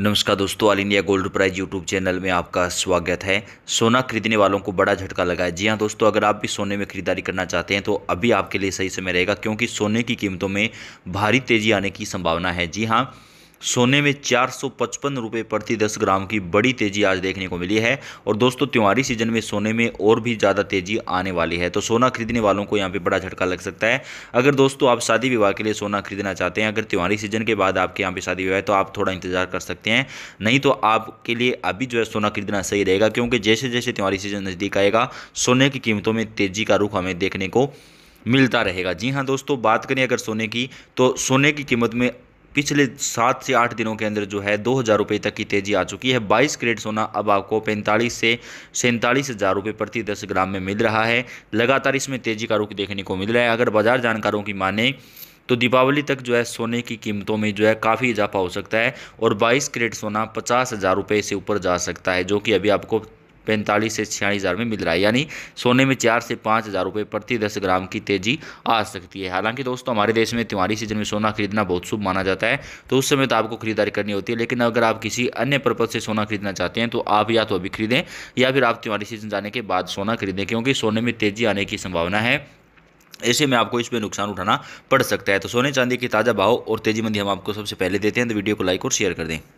नमस्कार दोस्तों all India gold prize YouTube channel में आपका स्वागत है सोना खरीदने वालों को बड़ा झटका लगा है जी हाँ दोस्तों अगर आप भी सोने में खरीदारी करना चाहते हैं तो अभी आपके लिए सही समय रहेगा क्योंकि सोने की कीमतों में भारी तेजी आने की संभावना है जी हाँ सोने में चार सौ पचपन रुपये प्रति दस ग्राम की बड़ी तेज़ी आज देखने को मिली है और दोस्तों त्योहारी सीजन में सोने में और भी ज़्यादा तेज़ी आने वाली है तो सोना खरीदने वालों को यहाँ पे बड़ा झटका लग सकता है अगर दोस्तों आप शादी विवाह के लिए सोना खरीदना चाहते हैं अगर त्योहारी सीजन के बाद आपके यहाँ पर शादी विवाह है तो आप थोड़ा इंतज़ार कर सकते हैं नहीं तो आपके लिए अभी जो है सोना खरीदना सही रहेगा क्योंकि जैसे जैसे त्योहारी सीजन नज़दीक आएगा सोने की कीमतों में तेज़ी का रुख हमें देखने को मिलता रहेगा जी हाँ दोस्तों बात करें अगर सोने की तो सोने की कीमत में पिछले सात से आठ दिनों के अंदर जो है दो हज़ार रुपये तक की तेज़ी आ चुकी है बाईस करेट सोना अब आपको पैंतालीस से सैंतालीस हज़ार रुपये प्रति दस ग्राम में मिल रहा है लगातार इसमें तेज़ी का रुख देखने को मिल रहा है अगर बाजार जानकारों की माने तो दीपावली तक जो है सोने की कीमतों में जो है काफ़ी इजाफा हो सकता है और 22 करेट सोना पचास हज़ार रुपये से ऊपर जा सकता है जो कि अभी आपको पैंतालीस से छियालीस हज़ार में मिल रहा है यानी सोने में चार से पाँच हज़ार रुपये प्रति दस ग्राम की तेज़ी आ सकती है हालांकि दोस्तों हमारे देश में त्यौहारी सीजन में सोना खरीदना बहुत शुभ माना जाता है तो उस समय तो आपको खरीदारी करनी होती है लेकिन अगर आप किसी अन्य पर्पज़ से सोना खरीदना चाहते हैं तो आप या तो अभी खरीदें या फिर आप त्योहारी सीजन जाने के बाद सोना खरीदें क्योंकि सोने में तेज़ी आने की संभावना है ऐसे में आपको इसमें नुकसान उठाना पड़ सकता है तो सोने चांदी के ताज़ा भाव और तेजी मंदी हम आपको सबसे पहले देते हैं तो वीडियो को लाइक और शेयर कर दें